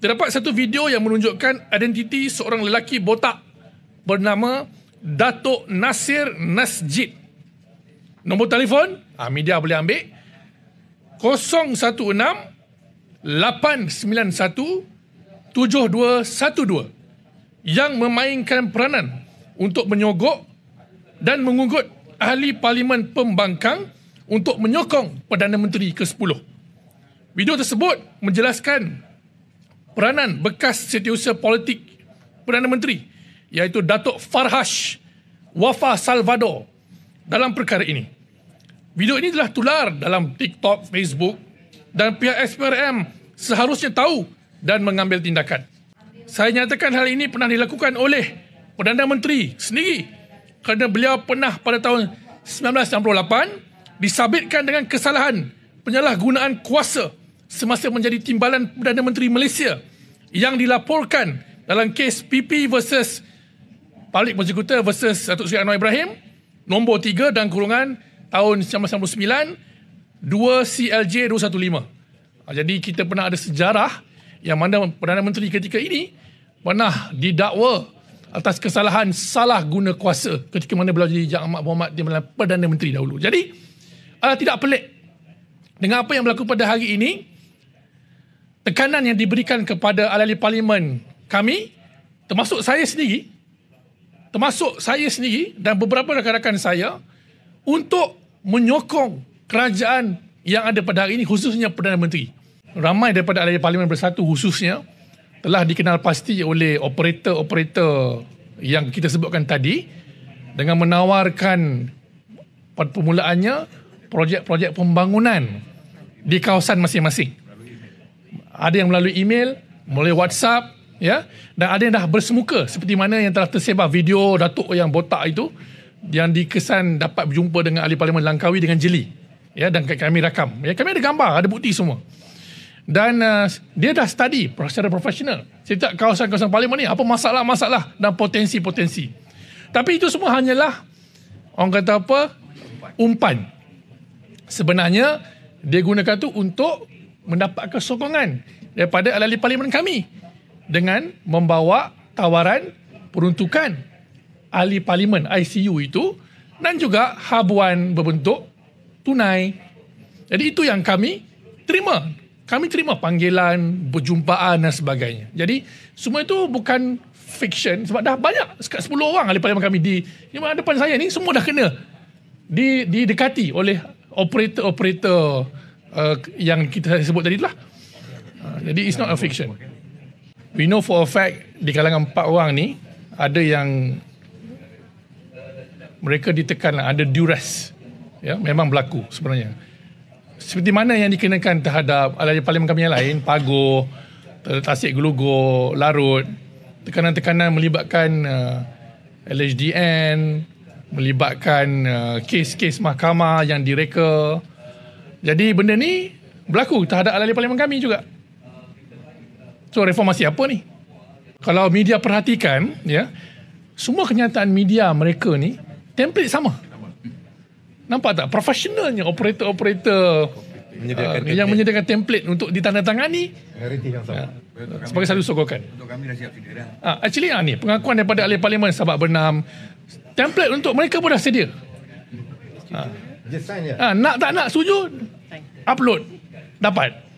terdapat satu video yang menunjukkan identiti seorang lelaki botak bernama Datuk Nasir Nasjid. Nombor telefon, ah, media boleh ambil. 016-891-7212 yang memainkan peranan untuk menyogok dan mengugut ahli parlimen pembangkang untuk menyokong Perdana Menteri ke-10. Video tersebut menjelaskan peranan bekas setiausaha politik Perdana Menteri iaitu Datuk Farhash Wafa Salvador dalam perkara ini. Video ini telah tular dalam TikTok, Facebook dan pihak SPRM seharusnya tahu dan mengambil tindakan. Saya nyatakan hal ini pernah dilakukan oleh Perdana Menteri sendiri kerana beliau pernah pada tahun 1968 disabitkan dengan kesalahan penyalahgunaan kuasa semasa menjadi timbalan Perdana Menteri Malaysia yang dilaporkan dalam kes PP versus Palik Prosecutor versus Datuk Seri Anwar Ibrahim nombor 3 dan kurungan tahun 1999 2CLJ215. Ah, jadi kita pernah ada sejarah yang mana Perdana Menteri ketika ini pernah didakwa atas kesalahan salah guna kuasa ketika mana beliau jadi Jang Ahmad Muhammad di Perdana Menteri dahulu. Jadi ah, tidak pelik dengan apa yang berlaku pada hari ini tekanan yang diberikan kepada ahli parlimen kami termasuk saya sendiri termasuk saya sendiri dan beberapa rakan-rakan saya untuk menyokong kerajaan yang ada pada hari ini khususnya Perdana Menteri. Ramai daripada ahli parlimen bersatu khususnya telah dikenal pasti oleh operator-operator yang kita sebutkan tadi dengan menawarkan pada permulaannya projek-projek pembangunan di kawasan masing-masing ada yang melalui email, melalui WhatsApp, ya. Dan ada yang dah bersemuka seperti mana yang telah tersebar video Datuk yang botak itu yang dikesan dapat berjumpa dengan ahli parlimen Langkawi dengan jeli. Ya, dan kami rakam. Ya, kami ada gambar, ada bukti semua. Dan uh, dia dah study secara profesional. Cerita kawasan-kawasan parlimen ni apa masalah-masalah dan potensi-potensi. Tapi itu semua hanyalah orang kata apa? umpan. Sebenarnya dia gunakan tu untuk Mendapat kesokongan daripada ahli parlimen kami dengan membawa tawaran peruntukan ahli parlimen ICU itu dan juga habuan berbentuk tunai. Jadi itu yang kami terima. Kami terima panggilan, berjumpaan dan sebagainya. Jadi semua itu bukan fiction sebab dah banyak 10 orang ahli parlimen kami di depan saya ni semua dah kena di didekati oleh operator-operator uh, yang kita sebut tadi lah. Uh, jadi it's not a fiction. We know for a fact di kalangan empat orang ni ada yang mereka ditekan lah, ada duress. Ya, memang berlaku sebenarnya. Seperti mana yang dikenakan terhadap alat yang paling kami yang lain, Pago, Tasik Gelugur, Larut, tekanan-tekanan melibatkan uh, LHDN, melibatkan uh, kes-kes mahkamah yang direka, jadi benda ni berlaku terhadap ahli parlimen kami juga. So reformasi apa ni? Kalau media perhatikan, ya, semua kenyataan media mereka ni template sama. Nampak tak? Profesionalnya operator-operator menyediakan uh, yang menyediakan template untuk ditandatangani. Realiti yang sama. Ya. Untuk sebagai kami, satu sokongan. Untuk kami dah siap sedia dah. actually uh, ni pengakuan daripada ahli parlimen sahabat bernam template untuk mereka pun dah sedia. Uh. Ha, nak tak nak sujud? Upload. Dapat.